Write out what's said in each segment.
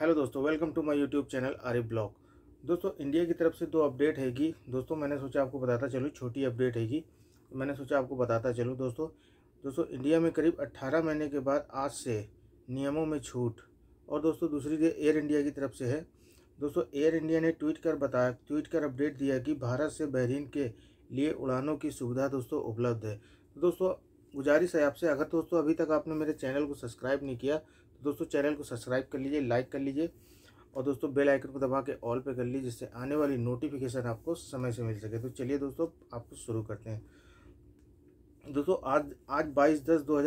hello दोस्तों welcome to my YouTube channel Arif blog दोस्तों India की तरफ से दो अपडेट हैगी दोस्तों मैंने सोचा आपको बताता चलूँ छोटी अपडेट हैगी मैंने सोचा आपको बताता चलूँ दोस्तों दोस्तों इंडिया में करीब 18 महीने के बाद आज से नियमों में छूट और दोस्तों दूसरी एयर इंडिया की तरफ से है दोस्तों एयर इंडिया ने ट्वीट कर बताया ट्वीट कर अपडेट दिया कि भारत से बहरीन के लिए उड़ानों की सुविधा दोस्तों उपलब्ध है दोस्तों गुजारिश है आपसे अगर दोस्तों अभी तक आपने मेरे चैनल को सब्सक्राइब नहीं किया दोस्तों चैनल को सब्सक्राइब कर लीजिए लाइक कर लीजिए और दोस्तों बेल आइकन को दबा के ऑल पे कर लीजिए जिससे आने वाली नोटिफिकेशन आपको समय से मिल सके तो चलिए दोस्तों आपको शुरू करते हैं दोस्तों आज आज बाईस दस दो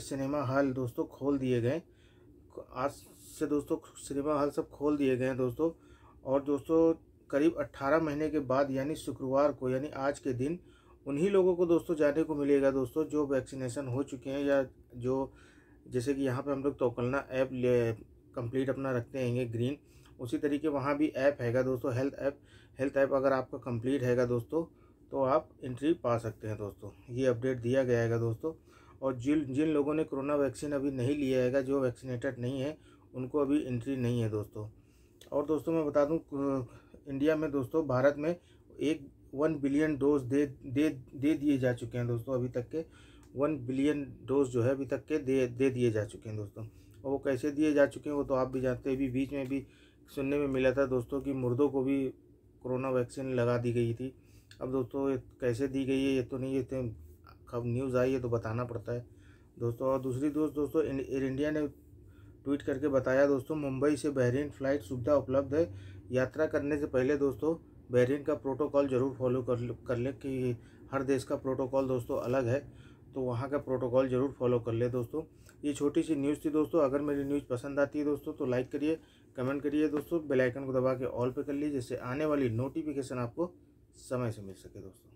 सिनेमा हॉल दोस्तों खोल दिए गए आज से दोस्तों सिनेमा हॉल सब खोल दिए गए हैं दोस्तों और दोस्तों करीब अट्ठारह महीने के बाद यानी शुक्रवार को यानी आज के दिन उन्हीं लोगों को दोस्तों जाने को मिलेगा दोस्तों जो वैक्सीनेशन हो चुके हैं या जो जैसे कि यहाँ पे हम लोग तोकलना ऐप ले कंप्लीट अपना रखते हैंगे ग्रीन उसी तरीके वहाँ भी ऐप हैगा दोस्तों हेल्थ ऐप हेल्थ ऐप अगर आपका कंप्लीट हैगा दोस्तों तो आप इंट्री पा सकते हैं दोस्तों ये अपडेट दिया गया है दोस्तों और जिन जिन लोगों ने कोरोना वैक्सीन अभी नहीं लिया हैगा जो वैक्सीनेटेड नहीं है उनको अभी इंट्री नहीं है दोस्तों और दोस्तों मैं बता दूँ इंडिया में दोस्तों भारत में एक वन बिलियन डोज दे दे दे दिए जा चुके हैं दोस्तों अभी तक के वन बिलियन डोज जो है अभी तक के दे दे दिए जा चुके हैं दोस्तों और वो कैसे दिए जा चुके हैं वो तो आप भी जानते हैं अभी बीच में भी सुनने में मिला था दोस्तों कि मुर्दों को भी कोरोना वैक्सीन लगा दी गई थी अब दोस्तों ये कैसे दी गई है ये तो नहीं ये तो कब न्यूज़ आई है तो बताना पड़ता है दोस्तों और दूसरी दोस्त दोस्तों एयर इंडिया ने ट्वीट करके बताया दोस्तों मुंबई से बहरीन फ्लाइट सुविधा उपलब्ध है यात्रा करने से पहले दोस्तों बहरीन का प्रोटोकॉल ज़रूर फॉलो कर कर लें कि हर देश का प्रोटोकॉल दोस्तों अलग है तो वहाँ का प्रोटोकॉल ज़रूर फॉलो कर ले दोस्तों ये छोटी सी न्यूज़ थी दोस्तों अगर मेरी न्यूज़ पसंद आती है दोस्तों तो लाइक करिए कमेंट करिए दोस्तों बेल आइकन को दबा के ऑल पे कर लीजिए जिससे आने वाली नोटिफिकेशन आपको समय से मिल सके दोस्तों